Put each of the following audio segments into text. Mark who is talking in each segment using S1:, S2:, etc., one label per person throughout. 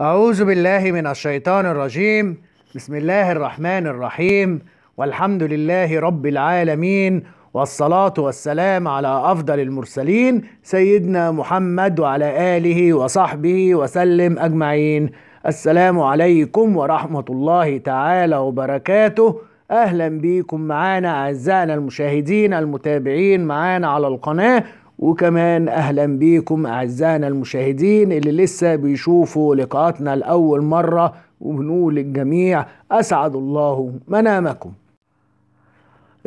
S1: أعوذ بالله من الشيطان الرجيم بسم الله الرحمن الرحيم والحمد لله رب العالمين والصلاة والسلام على أفضل المرسلين سيدنا محمد وعلى آله وصحبه وسلم أجمعين السلام عليكم ورحمة الله تعالى وبركاته أهلا بيكم معانا أعزائنا المشاهدين المتابعين معانا على القناة وكمان اهلا بيكم اعزائنا المشاهدين اللي لسه بيشوفوا لقاءاتنا لاول مره وبنقول للجميع اسعد الله منامكم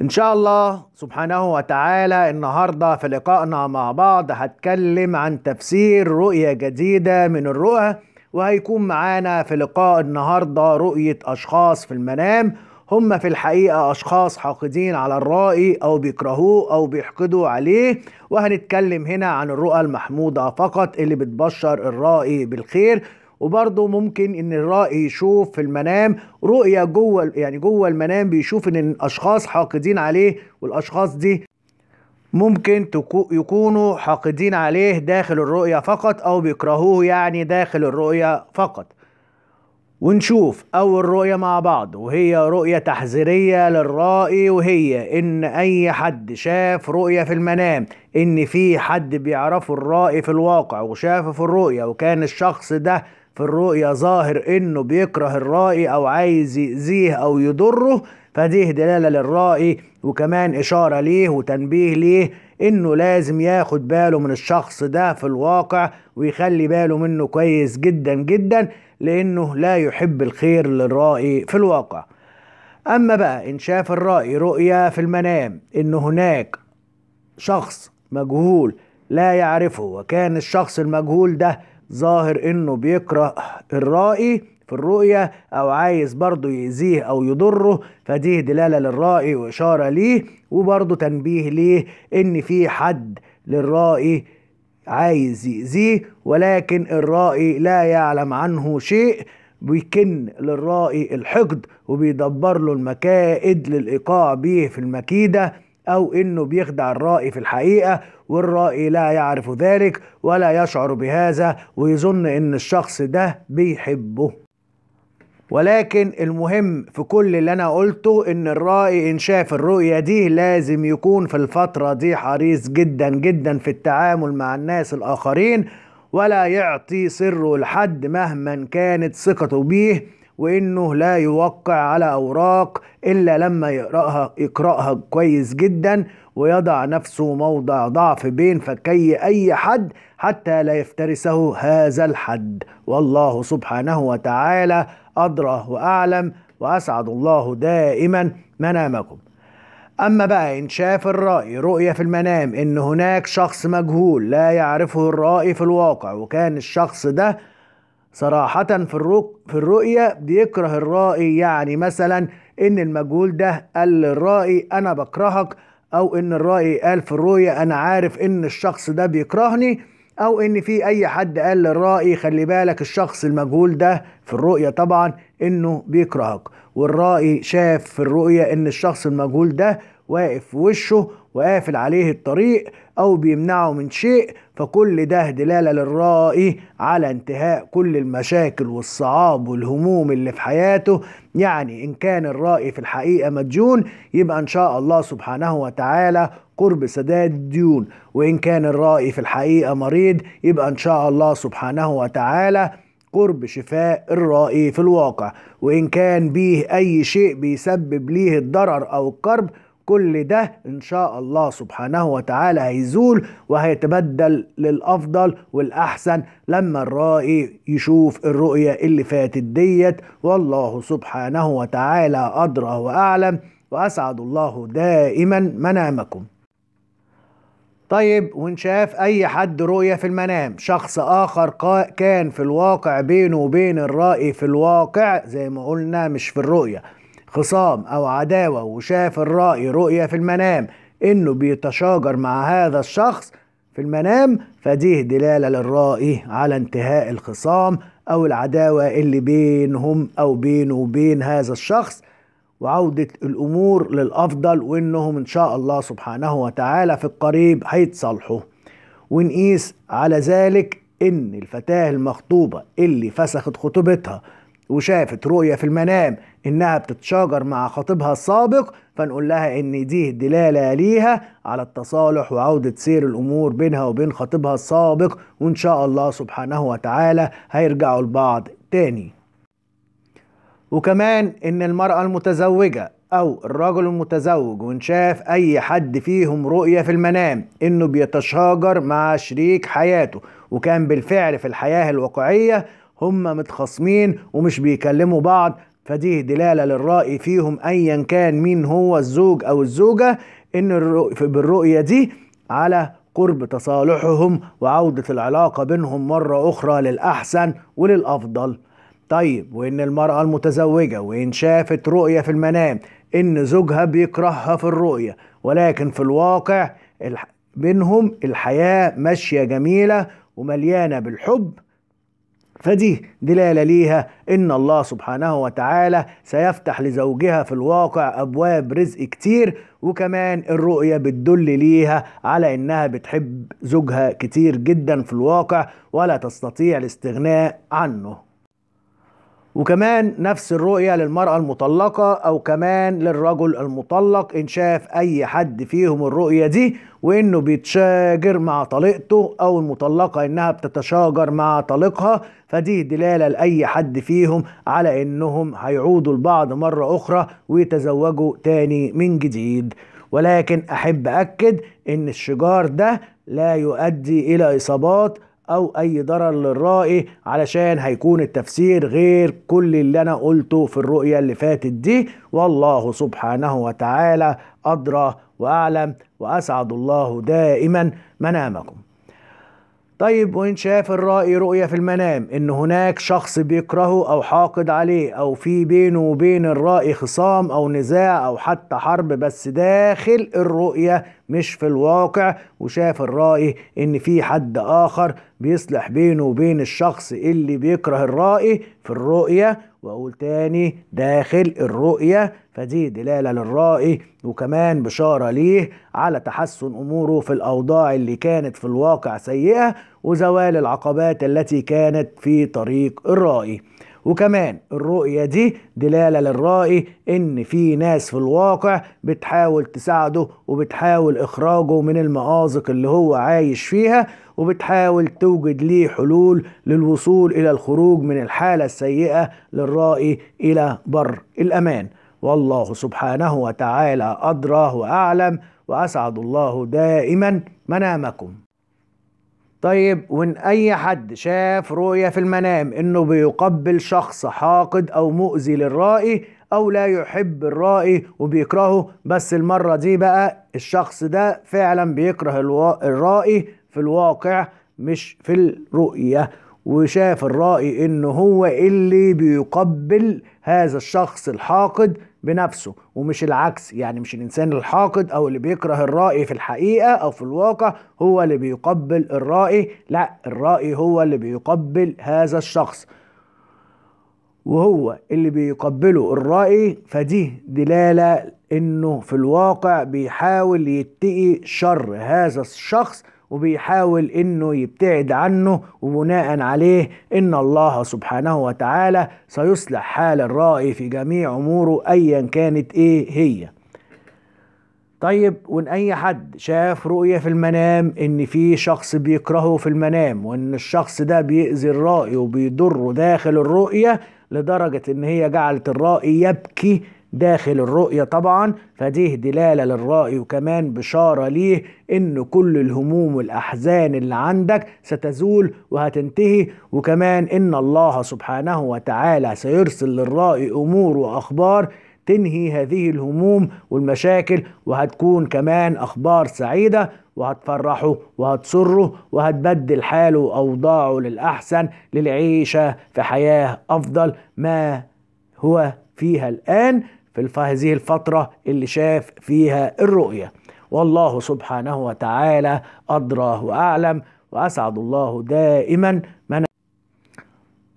S1: ان شاء الله سبحانه وتعالى النهارده في لقائنا مع بعض هتكلم عن تفسير رؤيه جديده من الرؤى وهيكون معانا في لقاء النهارده رؤيه اشخاص في المنام هم في الحقيقة أشخاص حاقدين على الرائي أو بيكرهوه أو بيحقدوا عليه وهنتكلم هنا عن الرؤى المحمودة فقط اللي بتبشر الرائي بالخير وبرضه ممكن ان الرائي يشوف في المنام رؤيه جوه يعني جوه المنام بيشوف ان الاشخاص حاقدين عليه والاشخاص دي ممكن يكونوا حاقدين عليه داخل الرؤيه فقط او بيكرهوه يعني داخل الرؤيه فقط ونشوف أول رؤية مع بعض وهي رؤية تحذيرية للرائي وهي إن أي حد شاف رؤية في المنام إن في حد بيعرفه الرائي في الواقع وشافه في الرؤية وكان الشخص ده في الرؤية ظاهر إنه بيكره الرائي أو عايز يأذيه أو يضره فده دلالة للرائي وكمان إشارة ليه وتنبيه ليه انه لازم ياخد باله من الشخص ده في الواقع ويخلي باله منه كويس جدا جدا لانه لا يحب الخير للرائي في الواقع اما بقى ان شاف الرائي رؤية في المنام ان هناك شخص مجهول لا يعرفه وكان الشخص المجهول ده ظاهر انه بيكره الرائي في الرؤية او عايز برضه يأذيه او يضره فدي دلالة للرائي واشارة ليه وبرضه تنبيه ليه ان في حد للرائي عايز يأذيه ولكن الرائي لا يعلم عنه شيء بيكن للرائي الحقد وبيدبر له المكائد للإيقاع بيه في المكيدة أو أنه بيخدع الرائي في الحقيقة والرائي لا يعرف ذلك ولا يشعر بهذا ويظن أن الشخص ده بيحبه ولكن المهم في كل اللي انا قلته ان الرائي ان شاف الرؤية دي لازم يكون في الفترة دي حريص جدا جدا في التعامل مع الناس الاخرين ولا يعطي سره لحد مهما كانت ثقته بيه وانه لا يوقع على اوراق الا لما يقراها يقراها كويس جدا ويضع نفسه موضع ضعف بين فكي اي حد حتى لا يفترسه هذا الحد والله سبحانه وتعالى ادرى واعلم واسعد الله دائما منامكم أما بقى إن شاف الرأي رؤية في المنام إن هناك شخص مجهول لا يعرفه الرأي في الواقع وكان الشخص ده صراحة في الرؤ في الرؤية بيكره الرائي يعني مثلا إن المجهول ده قال للرائي أنا بكرهك أو إن الرائي قال في الرؤية أنا عارف إن الشخص ده بيكرهني أو إن في أي حد قال للرائي خلي بالك الشخص المجهول ده في الرؤية طبعا إنه بيكرهك والرائي شاف في الرؤية إن الشخص المجهول ده واقف في وشه وقافل عليه الطريق أو بيمنعه من شيء فكل ده دلالة للرائي على انتهاء كل المشاكل والصعاب والهموم اللي في حياته يعني إن كان الرائي في الحقيقة مديون يبقى إن شاء الله سبحانه وتعالى قرب سداد الديون وإن كان الرائي في الحقيقة مريض يبقى إن شاء الله سبحانه وتعالى قرب شفاء الرائي في الواقع وإن كان بيه أي شيء بيسبب ليه الضرر أو الكرب كل ده ان شاء الله سبحانه وتعالى هيزول وهيتبدل للافضل والاحسن لما الرائي يشوف الرؤية اللي فاتت ديت والله سبحانه وتعالى ادرى واعلم واسعد الله دائما منامكم طيب وان شاف اي حد رؤية في المنام شخص اخر كان في الواقع بينه وبين الرائي في الواقع زي ما قلنا مش في الرؤية خصام أو عداوة وشاف الرأي رؤية في المنام إنه بيتشاجر مع هذا الشخص في المنام فديه دلالة للرأي على انتهاء الخصام أو العداوة اللي بينهم أو بينه وبين هذا الشخص وعودة الأمور للأفضل وإنهم إن شاء الله سبحانه وتعالى في القريب هيتصالحوا ونقيس على ذلك إن الفتاة المخطوبة اللي فسخت خطوبتها وشافت رؤية في المنام إنها بتتشاجر مع خطيبها السابق فنقول لها إن دي دلالة ليها على التصالح وعودة سير الأمور بينها وبين خطيبها السابق وإن شاء الله سبحانه وتعالى هيرجعوا لبعض تاني وكمان إن المرأة المتزوجة أو الرجل المتزوج وإن شاف أي حد فيهم رؤية في المنام إنه بيتشاجر مع شريك حياته وكان بالفعل في الحياة الواقعية هم متخاصمين ومش بيكلموا بعض فدي دلالة للرأي فيهم أيا كان مين هو الزوج أو الزوجة إن بالرؤية دي على قرب تصالحهم وعودة العلاقة بينهم مرة أخرى للأحسن وللأفضل طيب وإن المرأة المتزوجة وإن شافت رؤية في المنام إن زوجها بيكرهها في الرؤية ولكن في الواقع بينهم الحياة ماشية جميلة ومليانة بالحب فدي دلالة ليها إن الله سبحانه وتعالى سيفتح لزوجها في الواقع أبواب رزق كتير وكمان الرؤية بتدل ليها على إنها بتحب زوجها كتير جدا في الواقع ولا تستطيع الاستغناء عنه وكمان نفس الرؤية للمرأة المطلقة أو كمان للرجل المطلق إن شاف أي حد فيهم الرؤية دي وإنه بيتشاجر مع طليقته أو المطلقة إنها بتتشاجر مع طليقها فدي دلالة لأي حد فيهم على إنهم هيعودوا لبعض مرة أخرى ويتزوجوا تاني من جديد ولكن أحب أكد إن الشجار ده لا يؤدي إلى إصابات او اي ضرر للرائي علشان هيكون التفسير غير كل اللي انا قلته في الرؤية اللي فاتت دي والله سبحانه وتعالى ادرى واعلم واسعد الله دائما منامكم طيب وإن شاف الرائي رؤية في المنام إن هناك شخص بيكرهه أو حاقد عليه أو في بينه وبين الرائي خصام أو نزاع أو حتى حرب بس داخل الرؤية مش في الواقع وشاف الرائي إن في حد آخر بيصلح بينه وبين الشخص اللي بيكره الرائي في الرؤية واقول تاني داخل الرؤية فدي دلالة للرائي وكمان بشارة ليه على تحسن أموره في الأوضاع اللي كانت في الواقع سيئة وزوال العقبات التي كانت في طريق الرائي وكمان الرؤية دي دلالة للرائي إن في ناس في الواقع بتحاول تساعده وبتحاول إخراجه من المآزق اللي هو عايش فيها وبتحاول توجد لي حلول للوصول إلى الخروج من الحالة السيئة للرائي إلى بر الأمان والله سبحانه وتعالى أدرى وأعلم وأسعد الله دائما منامكم طيب وإن أي حد شاف رؤية في المنام إنه بيقبل شخص حاقد أو مؤذي للرائي أو لا يحب الرائي وبيكرهه بس المرة دي بقى الشخص ده فعلا بيكره الرائي في الواقع مش في الرؤية وشاف الرأي ان هو اللي بيقبل هذا الشخص الحاقد بنفسه ومش العكس يعني مش الانسان الحاقد او اللي بيكره الرأي في الحقيقه او في الواقع هو اللي بيقبل الرأي لا الرأي هو اللي بيقبل هذا الشخص وهو اللي بيقبله الرأي فدي دلاله انه في الواقع بيحاول يتقي شر هذا الشخص وبيحاول انه يبتعد عنه وبناء عليه ان الله سبحانه وتعالى سيصلح حال الرائي في جميع اموره ايا كانت ايه هي طيب وان اي حد شاف رؤيه في المنام ان في شخص بيكرهه في المنام وان الشخص ده بيأذي الرائي وبيضره داخل الرؤيه لدرجه ان هي جعلت الرائي يبكي داخل الرؤية طبعا فديه دلالة للرأي وكمان بشارة ليه ان كل الهموم والاحزان اللي عندك ستزول وهتنتهي وكمان ان الله سبحانه وتعالى سيرسل للرأي امور واخبار تنهي هذه الهموم والمشاكل وهتكون كمان اخبار سعيده وهتفرحه وهتسره وهتبدل حاله واوضاعه للاحسن للعيشه في حياه افضل ما هو فيها الان في هذه الفترة اللي شاف فيها الرؤية والله سبحانه وتعالى أدرى وأعلم وأسعد الله دائما من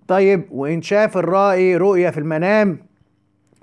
S1: طيب وإن شاف الرائي رؤية في المنام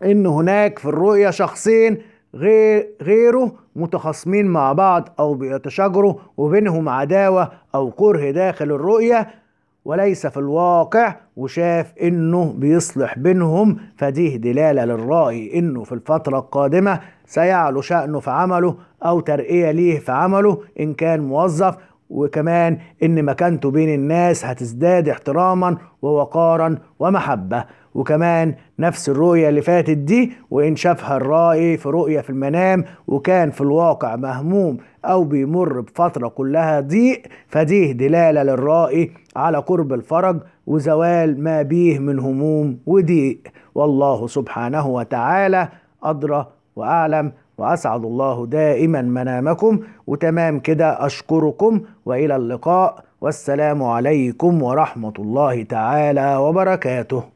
S1: إن هناك في الرؤية شخصين غير غيره متخاصمين مع بعض أو بيتشاجروا وبينهم عداوة أو كره داخل الرؤية وليس في الواقع وشاف انه بيصلح بينهم فدي دلالة للرأي انه في الفترة القادمة سيعلو شأنه في عمله او ترقية ليه في عمله ان كان موظف وكمان ان مكانته بين الناس هتزداد احتراما ووقارا ومحبة وكمان نفس الرؤية اللي فاتت دي وإن شافها الرأي في رؤية في المنام وكان في الواقع مهموم أو بيمر بفترة كلها ضيق فديه دلالة للرائي على قرب الفرج وزوال ما بيه من هموم وضيق والله سبحانه وتعالى أدرى وأعلم وأسعد الله دائما منامكم وتمام كده أشكركم وإلى اللقاء والسلام عليكم ورحمة الله تعالى وبركاته